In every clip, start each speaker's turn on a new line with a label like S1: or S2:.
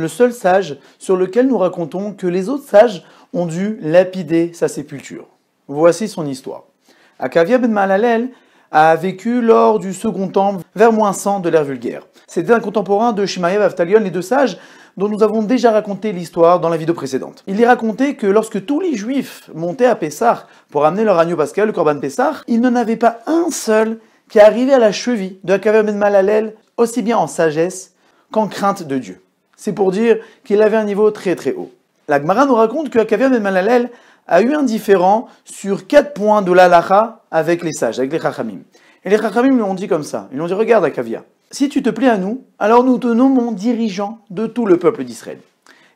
S1: le seul sage sur lequel nous racontons que les autres sages ont dû lapider sa sépulture. Voici son histoire. Akavia ben Malalel a vécu lors du Second Temple vers moins 100 de l'ère vulgaire. C'était un contemporain de Shimaïev Avtalion, les deux sages, dont nous avons déjà raconté l'histoire dans la vidéo précédente. Il est racontait que lorsque tous les juifs montaient à Pessar pour amener leur agneau pascal, le Corban Pessar, il n'en avait pas un seul qui arrivait à la cheville de Akavia ben Malalel, aussi bien en sagesse qu'en crainte de Dieu. C'est pour dire qu'il avait un niveau très très haut. La Gemara nous raconte que Ben Malalel a eu un différent sur quatre points de l'alaha avec les sages, avec les chachamim. Et les chachamim lui ont dit comme ça. Ils lui ont dit, regarde Akavia, si tu te plais à nous, alors nous te nommons dirigeant de tout le peuple d'Israël.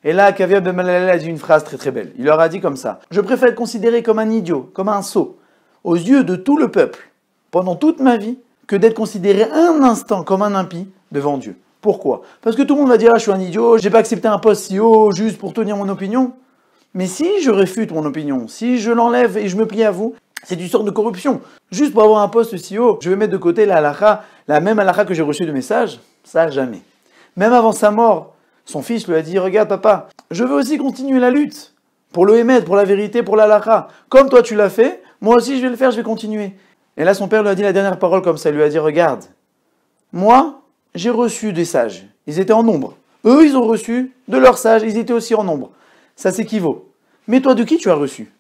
S1: Et là, Akavia Ben Malalel a dit une phrase très très belle. Il leur a dit comme ça. Je préfère être considéré comme un idiot, comme un sot, aux yeux de tout le peuple, pendant toute ma vie, que d'être considéré un instant comme un impie devant Dieu. Pourquoi Parce que tout le monde va dire ah, je suis un idiot, j'ai pas accepté un poste si haut juste pour tenir mon opinion. Mais si je réfute mon opinion, si je l'enlève et je me plie à vous, c'est une sorte de corruption. Juste pour avoir un poste si haut, je vais mettre de côté la halakha, la même halakha que j'ai reçue de message. Ça, jamais. Même avant sa mort, son fils lui a dit Regarde, papa, je veux aussi continuer la lutte pour le pour la vérité, pour la halakha. Comme toi, tu l'as fait, moi aussi, je vais le faire, je vais continuer. Et là, son père lui a dit la dernière parole comme ça. lui a dit Regarde, moi, j'ai reçu des sages. Ils étaient en nombre. Eux, ils ont reçu de leurs sages, ils étaient aussi en nombre. Ça s'équivaut. Mais toi, de qui tu as reçu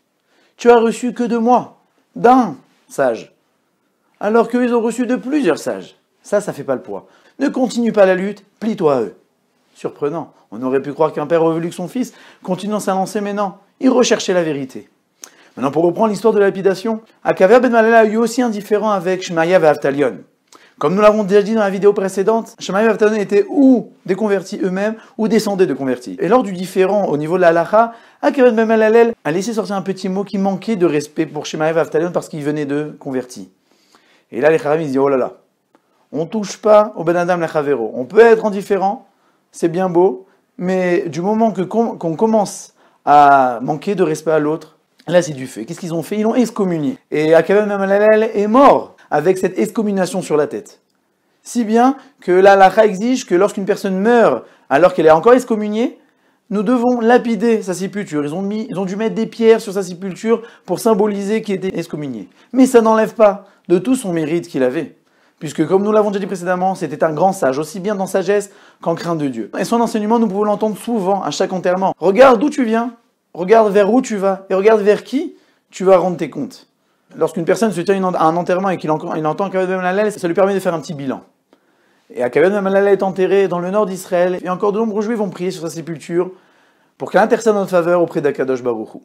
S1: Tu as reçu que de moi, d'un sage. Alors ils ont reçu de plusieurs sages. Ça, ça fait pas le poids. Ne continue pas la lutte, plie-toi à eux. Surprenant. On aurait pu croire qu'un père que son fils, continuant à lancer mais non. Il recherchait la vérité. Maintenant, pour reprendre l'histoire de la lapidation, Akaver ben Malala a eu aussi un différent avec Shmaya et ben comme nous l'avons déjà dit dans la vidéo précédente, était Avtalion était ou des convertis eux-mêmes ou descendait de convertis. Et lors du différent au niveau de la halacha, ben a laissé sortir un petit mot qui manquait de respect pour Shamaim Avtalion, parce qu'il venait de convertis. Et là, les Kharamis disent Oh là là, on touche pas au Ben Adam la On peut être en différent, c'est bien beau, mais du moment qu'on commence à manquer de respect à l'autre, là c'est du feu. Qu'est-ce qu'ils ont fait Ils l'ont excommunié. Et Akavad Ben est mort avec cette excommunication sur la tête. Si bien que l'Allah exige que lorsqu'une personne meurt alors qu'elle est encore excommuniée, nous devons lapider sa sépulture. Ils ont, ils ont dû mettre des pierres sur sa sépulture pour symboliser qu'il était excommunié. Mais ça n'enlève pas de tout son mérite qu'il avait. Puisque, comme nous l'avons déjà dit précédemment, c'était un grand sage, aussi bien dans sagesse qu'en crainte de Dieu. Et son enseignement, nous pouvons l'entendre souvent à chaque enterrement. Regarde d'où tu viens, regarde vers où tu vas, et regarde vers qui tu vas rendre tes comptes. Lorsqu'une personne se tient à un enterrement et qu'il entend Ben Malalel, ça lui permet de faire un petit bilan. Et Ben Malalel est enterré dans le nord d'Israël, et encore de nombreux juifs vont prier sur sa sépulture pour qu'elle intercède en notre faveur auprès d'Akadosh Baruchou.